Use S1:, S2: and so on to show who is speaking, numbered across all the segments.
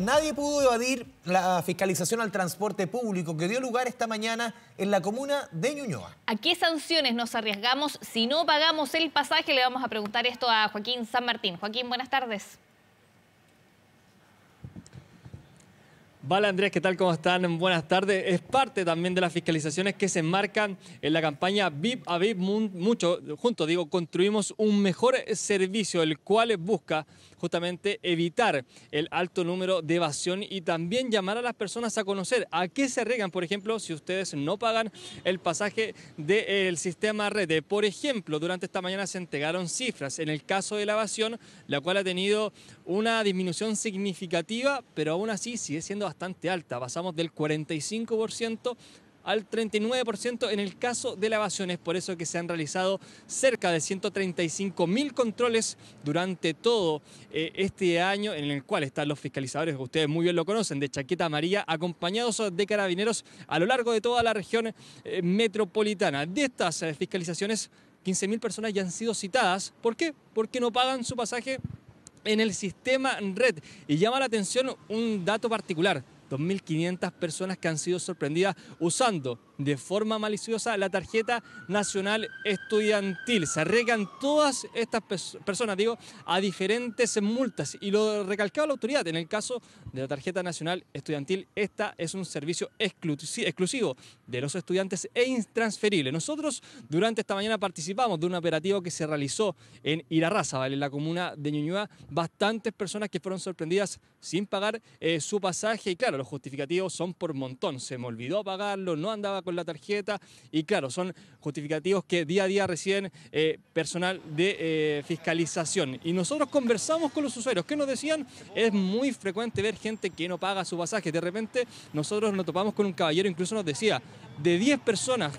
S1: Nadie pudo evadir la fiscalización al transporte público que dio lugar esta mañana en la comuna de Ñuñoa.
S2: ¿A qué sanciones nos arriesgamos si no pagamos el pasaje? Le vamos a preguntar esto a Joaquín San Martín. Joaquín, buenas tardes.
S3: Vale Andrés, ¿qué tal? ¿Cómo están? Buenas tardes. Es parte también de las fiscalizaciones que se enmarcan en la campaña VIP a VIP, mucho, junto digo, construimos un mejor servicio, el cual busca justamente evitar el alto número de evasión y también llamar a las personas a conocer a qué se arriesgan, por ejemplo, si ustedes no pagan el pasaje del de sistema Rede. Por ejemplo, durante esta mañana se entregaron cifras en el caso de la evasión, la cual ha tenido una disminución significativa, pero aún así sigue siendo bastante alta. Pasamos del 45% al 39% en el caso de lavaciones, evasión. por eso que se han realizado cerca de 135 mil controles durante todo eh, este año, en el cual están los fiscalizadores, ustedes muy bien lo conocen, de Chaqueta María, acompañados de carabineros a lo largo de toda la región eh, metropolitana. De estas eh, fiscalizaciones, 15.000 personas ya han sido citadas. ¿Por qué? Porque no pagan su pasaje en el sistema red. Y llama la atención un dato particular. 2.500 personas que han sido sorprendidas usando de forma maliciosa la tarjeta nacional estudiantil. Se arriesgan todas estas personas, digo, a diferentes multas. Y lo recalcaba la autoridad, en el caso de la tarjeta nacional estudiantil, esta es un servicio exclusivo de los estudiantes e intransferible. Nosotros durante esta mañana participamos de un operativo que se realizó en Irarraza, ¿vale? en la comuna de Ñuñoa, bastantes personas que fueron sorprendidas sin pagar eh, su pasaje. Y claro, los justificativos son por montón. Se me olvidó pagarlo, no andaba con la tarjeta. Y claro, son justificativos que día a día reciben eh, personal de eh, fiscalización. Y nosotros conversamos con los usuarios. ¿Qué nos decían? Es muy frecuente ver gente que no paga su pasaje. De repente nosotros nos topamos con un caballero, incluso nos decía, de 10 personas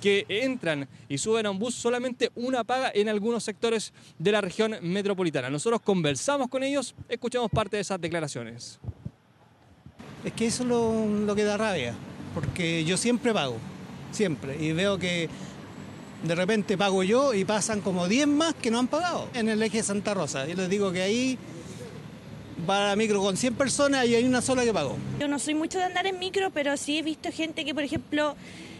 S3: que entran y suben a un bus, solamente una paga en algunos sectores de la región metropolitana. Nosotros conversamos con ellos, escuchamos parte de esas declaraciones. Es que eso es lo que da rabia porque yo siempre pago,
S1: siempre, y veo que de repente pago yo y pasan como 10 más que no han pagado en el eje Santa Rosa. Yo les digo que ahí va la micro con 100 personas y hay una sola que pagó.
S2: Yo no soy mucho de andar en micro, pero sí he visto gente que, por ejemplo,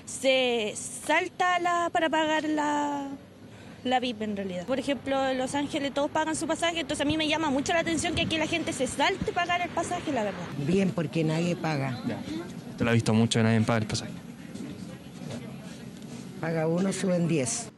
S2: se salta la, para pagar la, la VIP en realidad. Por ejemplo, en Los Ángeles todos pagan su pasaje, entonces a mí me llama mucho la atención que aquí la gente se salte pagar el pasaje, la verdad.
S3: Bien, porque nadie paga la he visto mucho en, en Paga el Pasaje.
S1: Paga uno, suben 10.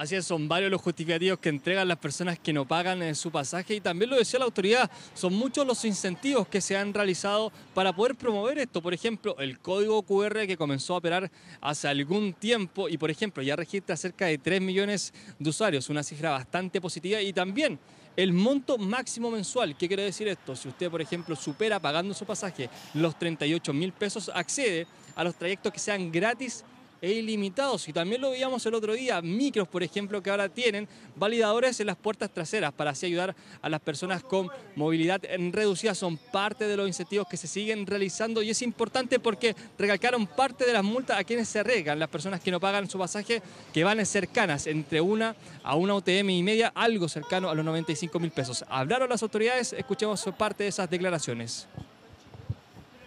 S3: Así es, son varios los justificativos que entregan las personas que no pagan en eh, su pasaje y también lo decía la autoridad, son muchos los incentivos que se han realizado para poder promover esto. Por ejemplo, el código QR que comenzó a operar hace algún tiempo y, por ejemplo, ya registra cerca de 3 millones de usuarios, una cifra bastante positiva y también el monto máximo mensual. ¿Qué quiere decir esto? Si usted, por ejemplo, supera pagando su pasaje los 38 mil pesos, accede a los trayectos que sean gratis e ilimitados. Y también lo veíamos el otro día, micros, por ejemplo, que ahora tienen validadores en las puertas traseras para así ayudar a las personas con movilidad reducida. Son parte de los incentivos que se siguen realizando y es importante porque recalcaron parte de las multas a quienes se arriesgan, las personas que no pagan su pasaje, que van cercanas, entre una a una UTM y media, algo cercano a los 95 mil pesos. Hablaron las autoridades, escuchemos parte de esas declaraciones.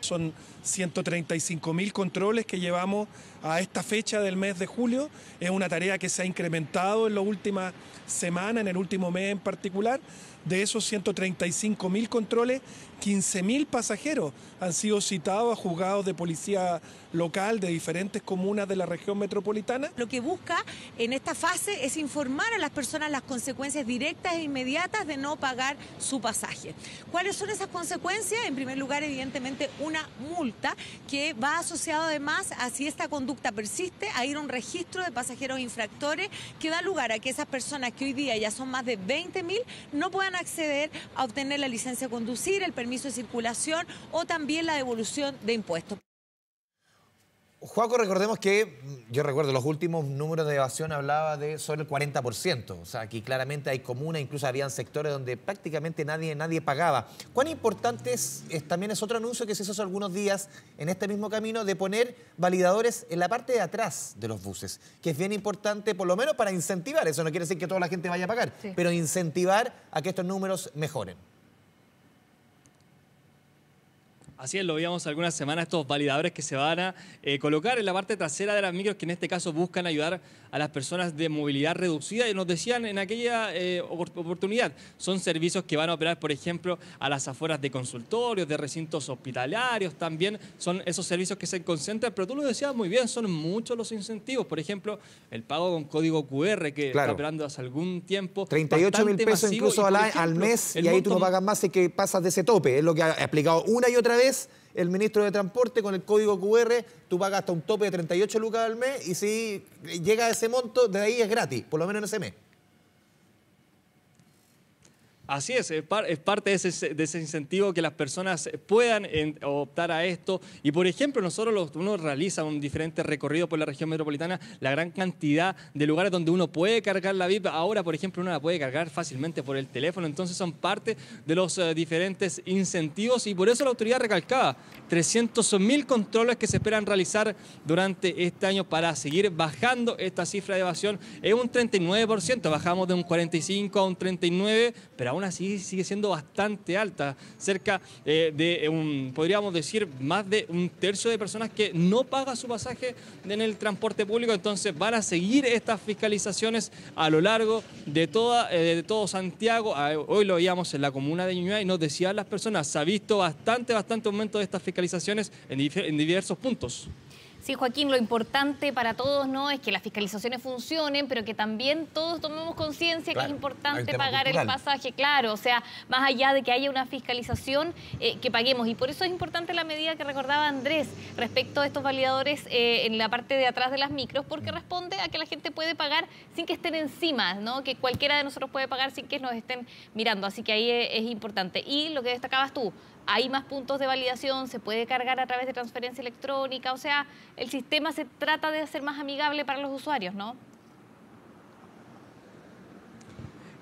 S3: Son 135 mil controles que llevamos a esta fecha del mes de
S1: julio. Es una tarea que se ha incrementado en la última semana, en el último mes en particular. De esos 135 mil controles, 15.000 pasajeros han sido citados a juzgados de policía local de diferentes comunas de la región metropolitana.
S2: Lo que busca en esta fase es informar a las personas las consecuencias directas e inmediatas de no pagar su pasaje. ¿Cuáles son esas consecuencias? En primer lugar, evidentemente, un una multa que va asociada además a si esta conducta persiste a ir a un registro de pasajeros infractores que da lugar a que esas personas que hoy día ya son más de 20.000 no puedan acceder a obtener la licencia de conducir, el permiso de circulación o también la devolución de impuestos.
S1: Juaco, recordemos que, yo recuerdo, los últimos números de evasión hablaba de sobre el 40%. O sea, aquí claramente hay comunas, incluso habían sectores donde prácticamente nadie, nadie pagaba. ¿Cuán importante es, también es otro anuncio que se hizo hace algunos días en este mismo camino de poner validadores en la parte de atrás de los buses? Que es bien importante, por lo menos para incentivar, eso no quiere decir que toda la gente vaya a pagar, pero incentivar a que estos números mejoren.
S3: Así es, lo veíamos algunas semanas, estos validadores que se van a eh, colocar en la parte trasera de las micros, que en este caso buscan ayudar a las personas de movilidad reducida. Y nos decían en aquella eh, oportunidad, son servicios que van a operar, por ejemplo, a las afueras de consultorios, de recintos hospitalarios, también son esos servicios que se concentran. Pero tú lo decías muy bien, son muchos los incentivos. Por ejemplo, el pago con código QR, que está operando hace algún tiempo. 38 mil pesos incluso al, mes, y ahí tú no pagas
S1: más, y que pasas de ese tope. Es lo que ha explicado una y otra vez el ministro de Transporte con el código QR, tú pagas hasta un tope de 38 lucas al mes y si llega a ese monto, de ahí es gratis, por lo menos en ese mes.
S3: Así es, es, parte de ese, incentivo que las personas puedan optar a esto. Y por ejemplo, nosotros los, uno realiza un diferente recorrido por la región metropolitana, la gran cantidad de lugares donde uno puede cargar la VIP. Ahora, por ejemplo, uno la puede cargar fácilmente por el teléfono. Entonces son parte de los eh, diferentes incentivos y por eso la autoridad recalcaba 300.000 controles que se esperan realizar durante este año para seguir bajando esta cifra de evasión. Es un 39%, bajamos de un 45 a un 39, pero aún así sigue siendo bastante alta, cerca eh, de un, podríamos decir, más de un tercio de personas que no paga su pasaje en el transporte público, entonces van a seguir estas fiscalizaciones a lo largo de, toda, eh, de todo Santiago. Ah, hoy lo veíamos en la comuna de Ñuñoa y nos decían las personas, se ha visto bastante, bastante aumento de estas fiscalizaciones en diversos puntos.
S2: Sí, Joaquín, lo importante para todos no es que las fiscalizaciones funcionen, pero que también todos tomemos conciencia que es importante pagar el pasaje, claro, o sea, más allá de que haya una fiscalización, eh, que paguemos. Y por eso es importante la medida que recordaba Andrés respecto a estos validadores eh, en la parte de atrás de las micros, porque mm. responde a que la gente puede pagar sin que estén encima, ¿no? que cualquiera de nosotros puede pagar sin que nos estén mirando, así que ahí eh, es importante. Y lo que destacabas tú, hay más puntos de validación, se puede cargar a través de transferencia electrónica, o sea, el sistema se trata de hacer más amigable para los usuarios, ¿no?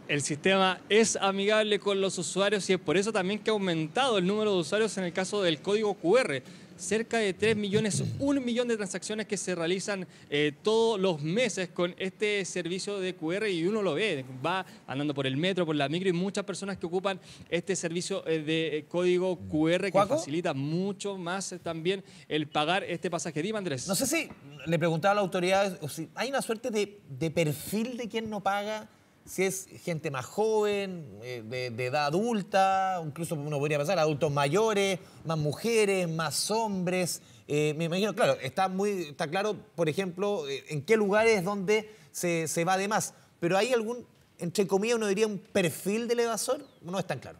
S3: El sistema es amigable con los usuarios y es por eso también que ha aumentado el número de usuarios en el caso del código QR cerca de 3 millones, un millón de transacciones que se realizan eh, todos los meses con este servicio de QR y uno lo ve, va andando por el metro, por la micro y muchas personas que ocupan este servicio eh, de código QR que facilita mucho más eh, también el pagar este pasaje. Dime, Andrés. No sé si le preguntaba a la autoridad, si
S1: hay una suerte de, de perfil de quien no paga si es gente más joven, eh, de, edad adulta, incluso uno podría pensar adultos mayores, más mujeres, más hombres. Eh, me imagino, claro, está, muy, está claro, por ejemplo, eh, en qué lugares donde se, se va de más. Pero hay algún, entre comillas, uno diría un perfil del evasor, no es tan claro.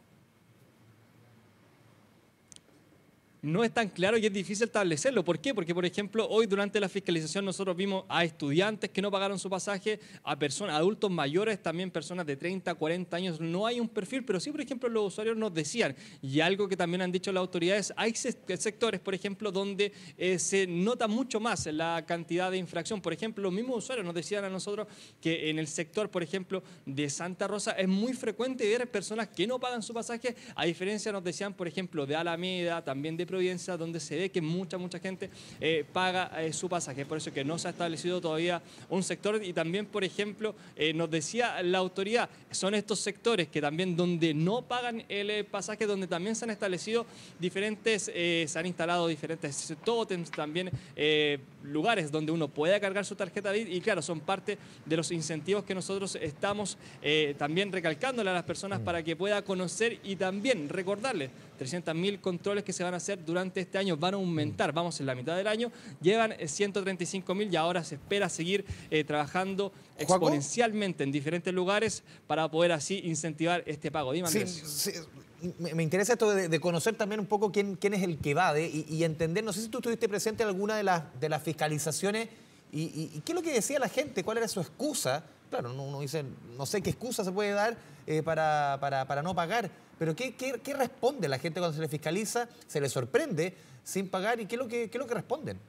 S3: no es tan claro y es difícil establecerlo. ¿Por qué? Porque, por ejemplo, hoy durante la fiscalización nosotros vimos a estudiantes que no pagaron su pasaje, a personas, adultos mayores, también personas de 30, 40 años. No hay un perfil, pero sí, por ejemplo, los usuarios nos decían, y algo que también han dicho las autoridades, hay eh, sectores, por ejemplo, donde eh, se nota mucho más la cantidad de infracción. Por ejemplo, los mismos usuarios nos decían a nosotros que en el sector, por ejemplo, de Santa Rosa es muy frecuente ver personas que no pagan su pasaje, a diferencia nos decían, por ejemplo, de Alameda, también de Providencia, donde se ve que mucha, mucha gente eh, paga eh, su pasaje. Por eso que no se ha establecido todavía un sector. Y también, por ejemplo, eh, nos decía la autoridad, son estos sectores que también donde no pagan el pasaje, donde también se han establecido diferentes, se han instalado diferentes todos también lugares donde uno pueda cargar su tarjeta Y claro, son parte de los incentivos que nosotros estamos también recalcándole a las personas mm. para que pueda conocer y también recordarles 300.000 controles que se van a hacer durante este año van a aumentar. Mm. Vamos en la mitad del año, llevan 135 eh, mil y ahora se espera seguir eh, trabajando exponencialmente en diferentes lugares para poder así incentivar este pago. Dime,
S1: me interesa esto de, conocer también un poco quién, es el que va y, entender, no sé si tú estuviste presente en alguna de las, de las fiscalizaciones y, qué es lo que decía la gente, cuál era su excusa claro, uno dice, no sé qué excusa se puede dar eh, para, para no pagar. Pero ¿qué, responde la gente cuando se le fiscaliza? ¿Se le sorprende sin pagar? ¿Y qué es lo que, lo que responden?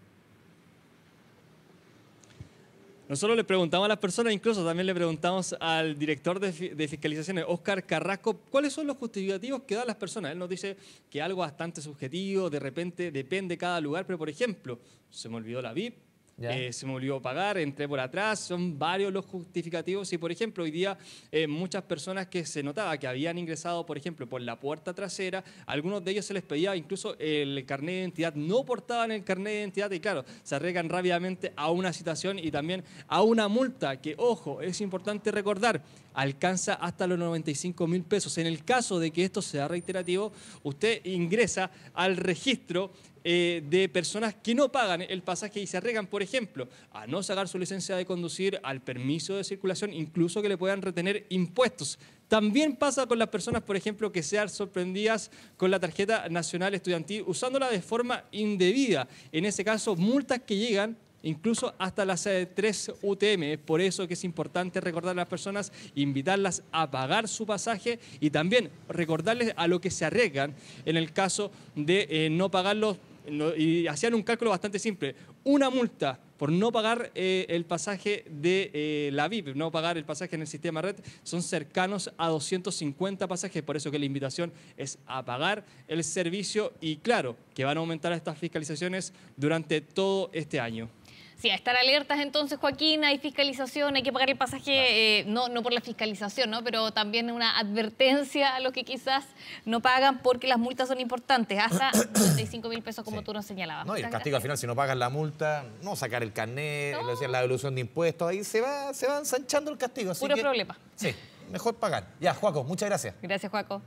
S3: Nosotros le preguntamos a las personas, incluso también le preguntamos al director de, fiscalización, fiscalizaciones, Oscar Carrasco, cuáles son los justificativos que dan las personas. Él nos dice que algo bastante subjetivo, de repente depende de cada lugar, pero por ejemplo, se me olvidó la VIP, eh, se me olvidó pagar, entré por atrás, son varios los justificativos y por ejemplo hoy día eh, muchas personas que se notaba que habían ingresado por ejemplo por la puerta trasera, algunos de ellos se les pedía incluso el carnet de identidad, no portaban el carnet de identidad y claro, se arreglan rápidamente a una situación y también a una multa que ojo, es importante recordar, alcanza hasta los 95 mil pesos. En el caso de que esto sea reiterativo, usted ingresa al registro eh, de personas que no pagan el pasaje y se arregan, por ejemplo, a no sacar su licencia de conducir, al permiso de circulación, incluso que le puedan retener impuestos. También pasa con las personas, por ejemplo, que sean sorprendidas con la tarjeta nacional estudiantil usándola de forma indebida. En ese caso, multas que llegan incluso hasta las 3 eh, UTM. por eso que es importante recordar a las personas, invitarlas a pagar su pasaje y también recordarles a lo que se arriesgan en el caso de eh, no pagarlos. y hacían un cálculo bastante simple. Una multa por no pagar eh, el pasaje de la VIP, no pagar el pasaje en el sistema red, son cercanos a 250 pasajes, por eso que la invitación es a pagar el servicio y claro, que van a aumentar estas fiscalizaciones durante todo este año.
S2: Sí, a estar alertas entonces, Joaquín, hay fiscalización, hay que pagar el pasaje, eh, no, por la fiscalización, ¿no? pero también una advertencia a los que quizás no pagan porque las multas son importantes, hasta 35 mil pesos como tú nos señalabas. No, y el castigo
S1: al final, si no pagan la multa, no sacar el carnet, la devolución de impuestos, ahí se va, se va ensanchando el castigo. Puro problema. Sí, mejor pagar. Ya, Juaco, muchas gracias. Gracias, Juaco.